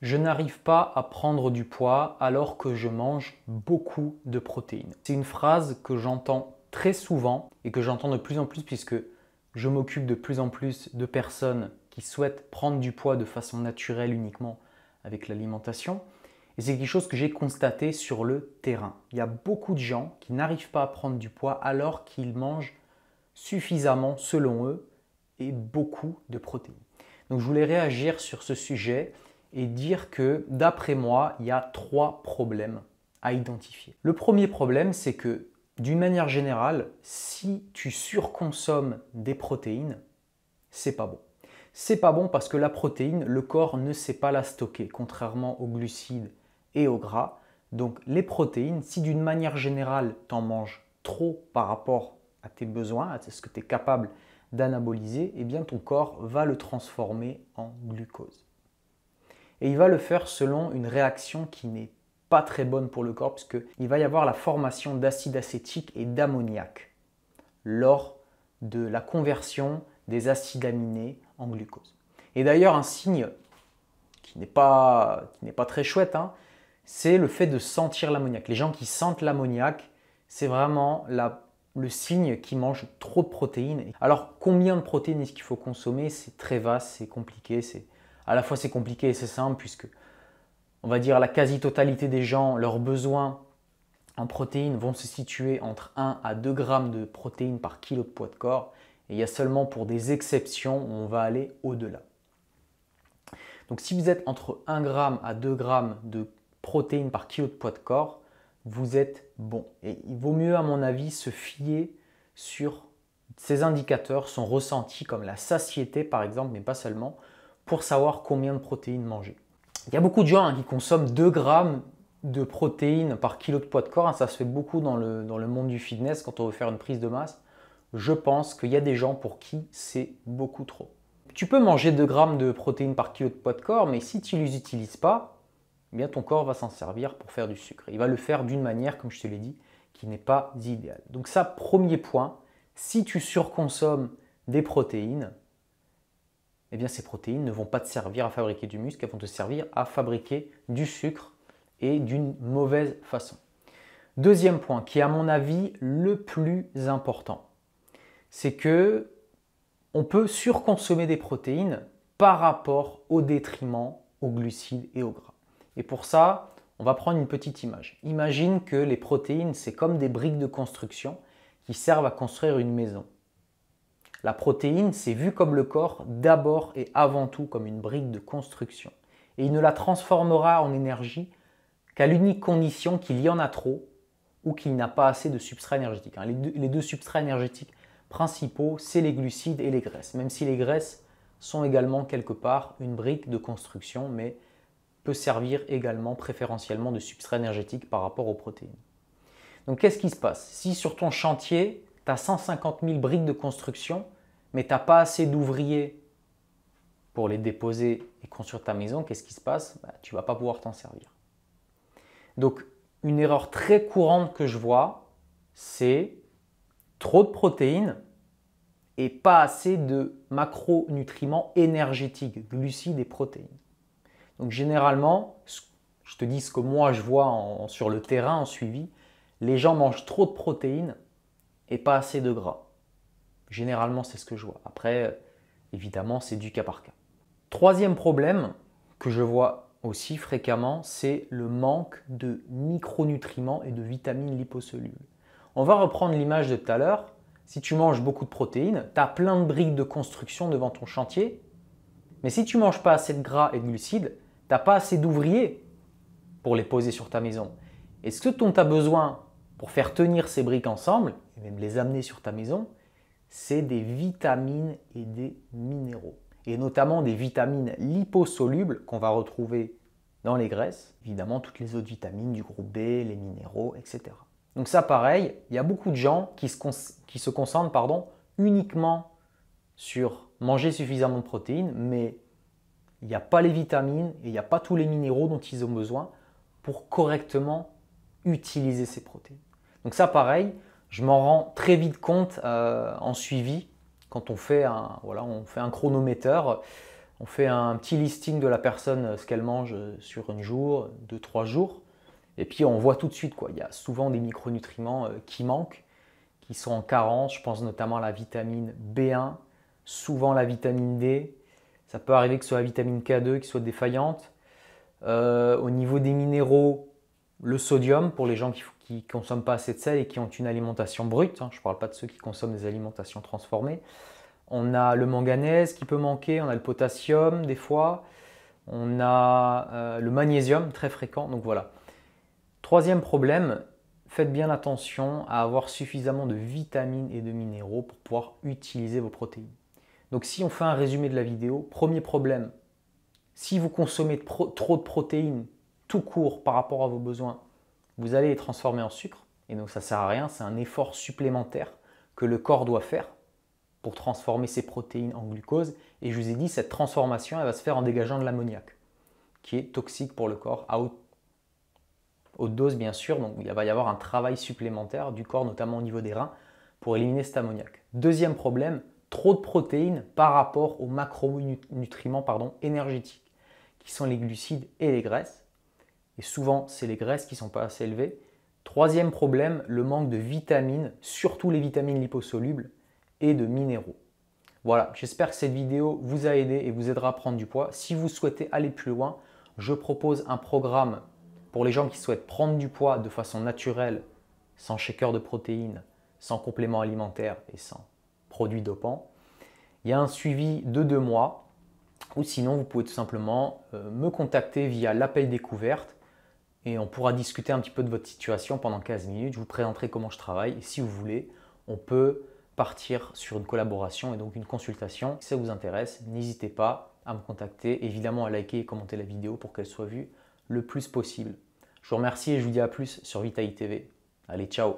Je n'arrive pas à prendre du poids alors que je mange beaucoup de protéines. C'est une phrase que j'entends très souvent et que j'entends de plus en plus puisque je m'occupe de plus en plus de personnes qui souhaitent prendre du poids de façon naturelle uniquement avec l'alimentation. Et c'est quelque chose que j'ai constaté sur le terrain. Il y a beaucoup de gens qui n'arrivent pas à prendre du poids alors qu'ils mangent suffisamment, selon eux, et beaucoup de protéines. Donc je voulais réagir sur ce sujet et dire que, d'après moi, il y a trois problèmes à identifier. Le premier problème, c'est que, d'une manière générale, si tu surconsommes des protéines, c'est pas bon. C'est pas bon parce que la protéine, le corps ne sait pas la stocker, contrairement aux glucides et aux gras. Donc les protéines, si d'une manière générale, t'en manges trop par rapport à tes besoins, à ce que tu es capable d'anaboliser, eh bien ton corps va le transformer en glucose. Et il va le faire selon une réaction qui n'est pas très bonne pour le corps, puisqu'il va y avoir la formation d'acide acétique et d'ammoniac lors de la conversion des acides aminés en glucose. Et d'ailleurs, un signe qui n'est pas, très chouette, hein, c'est le fait de sentir l'ammoniac. Les gens qui sentent l'ammoniac, c'est vraiment le signe qui mangent trop de protéines. Alors, combien de protéines est-ce qu'il faut consommer C'est très vaste, c'est compliqué, c'est à la fois c'est compliqué et c'est simple puisque on va dire la quasi-totalité des gens, leurs besoins en protéines vont se situer entre 1 à 2 grammes de protéines par kilo de poids de corps. Et il y a seulement pour des exceptions où on va aller au-delà. Donc si vous êtes entre 1 gramme à 2 grammes de protéines par kilo de poids de corps, vous êtes bon. Et il vaut mieux, à mon avis, se fier sur ces indicateurs, son ressenti, comme la satiété par exemple, mais pas seulement, pour savoir combien de protéines manger. Il y a beaucoup de gens hein, qui consomment 2 grammes de protéines par kilo de poids de corps. Hein. ça se fait beaucoup dans le, monde du fitness quand on veut faire une prise de masse. Je pense qu'il y a des gens pour qui c'est beaucoup trop. Tu peux manger 2 grammes de protéines par kilo de poids de corps, mais si tu ne les utilises pas, eh bien ton corps va s'en servir pour faire du sucre. Il va le faire d'une manière, comme je te l'ai dit, qui n'est pas idéale. Donc ça, premier point, si tu surconsommes des protéines, eh ces protéines ne vont pas te servir à fabriquer du muscle, elles vont te servir à fabriquer du sucre et d'une mauvaise façon. Deuxième point qui est à mon avis le plus important, c'est que on peut surconsommer des protéines par rapport au détriment aux glucides et aux gras. Et pour ça, on va prendre une petite image. Imagine que les protéines, c'est comme des briques de construction qui servent à construire une maison. La protéine, c'est vu comme le corps d'abord et avant tout comme une brique de construction. Et il ne la transformera en énergie qu'à l'unique condition qu'il y en a trop ou qu'il n'a pas assez de substrats énergétiques. Hein, les deux, substrats énergétiques principaux, c'est les glucides et les graisses. Même si les graisses sont également quelque part une brique de construction, mais peut servir également préférentiellement de substrat énergétique par rapport aux protéines. Donc qu'est-ce qui se passe Si sur ton chantier, tu 150 000 briques de construction, mais tu n'as pas assez d'ouvriers pour les déposer et construire ta maison, qu'est-ce qui se passe bah, Tu ne vas pas pouvoir t'en servir. Donc, une erreur très courante que je vois, c'est trop de protéines et pas assez de macronutriments énergétiques, glucides et protéines. Donc généralement, je te dis ce que moi je vois sur le terrain en suivi, les gens mangent trop de protéines et pas assez de gras. Généralement, c'est ce que je vois. Après, euh, évidemment, c'est du cas par cas. Troisième problème que je vois aussi fréquemment, c'est le manque de micronutriments et de vitamines liposolubles. On va reprendre l'image de tout à l'heure. Si tu manges beaucoup de protéines, tu as plein de briques de construction devant ton chantier. Mais si tu manges pas assez de gras et de glucides, tu n'as pas assez d'ouvriers pour les poser sur ta maison. est ce que tu as besoin pour faire tenir ces briques ensemble, et même les amener sur ta maison, c'est des vitamines et des minéraux. Et notamment des vitamines liposolubles qu'on va retrouver dans les graisses, évidemment toutes les autres vitamines du groupe B, les minéraux, etc. Donc ça pareil, il y a beaucoup de gens qui se, concentrent uniquement sur manger suffisamment de protéines, mais il n'y a pas les vitamines et il n'y a pas tous les minéraux dont ils ont besoin pour correctement utiliser ces protéines. Donc ça, pareil, je m'en rends très vite compte euh, en suivi quand on fait un, voilà, on fait un chronométeur. On fait un petit listing de la personne, euh, ce qu'elle mange euh, sur un jour, deux, trois jours. Et puis on voit tout de suite, quoi. il y a souvent des micronutriments qui manquent, qui sont en carence. Je pense notamment à la vitamine B1, souvent la vitamine D. Ça peut arriver que ce soit la vitamine K2 qui soit défaillante. au niveau des minéraux, le sodium pour les gens qui ne consomment pas assez de sel et qui ont une alimentation brute, hein, je ne parle pas de ceux qui consomment des alimentations transformées. On a le manganèse qui peut manquer, on a le potassium des fois, on a euh, le magnésium très fréquent, donc voilà. Troisième problème, faites bien attention à avoir suffisamment de vitamines et de minéraux pour pouvoir utiliser vos protéines. Donc si on fait un résumé de la vidéo, premier problème, si vous consommez trop de protéines, tout court par rapport à vos besoins, vous allez les transformer en sucre. Et donc ça ne sert à rien, c'est un effort supplémentaire que le corps doit faire pour transformer ses protéines en glucose. Et je vous ai dit, cette transformation, elle va se faire en dégageant de l'ammoniac, qui est toxique pour le corps, à haute, dose bien sûr. Donc il va y avoir un travail supplémentaire du corps, notamment au niveau des reins, pour éliminer cet ammoniac. Deuxième problème, trop de protéines par rapport aux macronutriments pardon, énergétiques, qui sont les glucides et les graisses. Et souvent, c'est les graisses qui ne sont pas assez élevées. Troisième problème, le manque de vitamines, surtout les vitamines liposolubles et de minéraux. Voilà, j'espère que cette vidéo vous a aidé et vous aidera à prendre du poids. Si vous souhaitez aller plus loin, je propose un programme pour les gens qui souhaitent prendre du poids de façon naturelle, sans shaker de protéines, sans compléments alimentaires et sans produits dopants. Il y a un suivi de deux mois, ou sinon vous pouvez tout simplement euh, me contacter via l'appel découverte et on pourra discuter un petit peu de votre situation pendant 15 minutes. Je vous présenterai comment je travaille. Et si vous voulez, on peut partir sur une collaboration et donc une consultation. Si ça vous intéresse, n'hésitez pas à me contacter, évidemment à liker et commenter la vidéo pour qu'elle soit vue le plus possible. Je vous remercie et je vous dis à plus sur Vitaï TV. Allez, ciao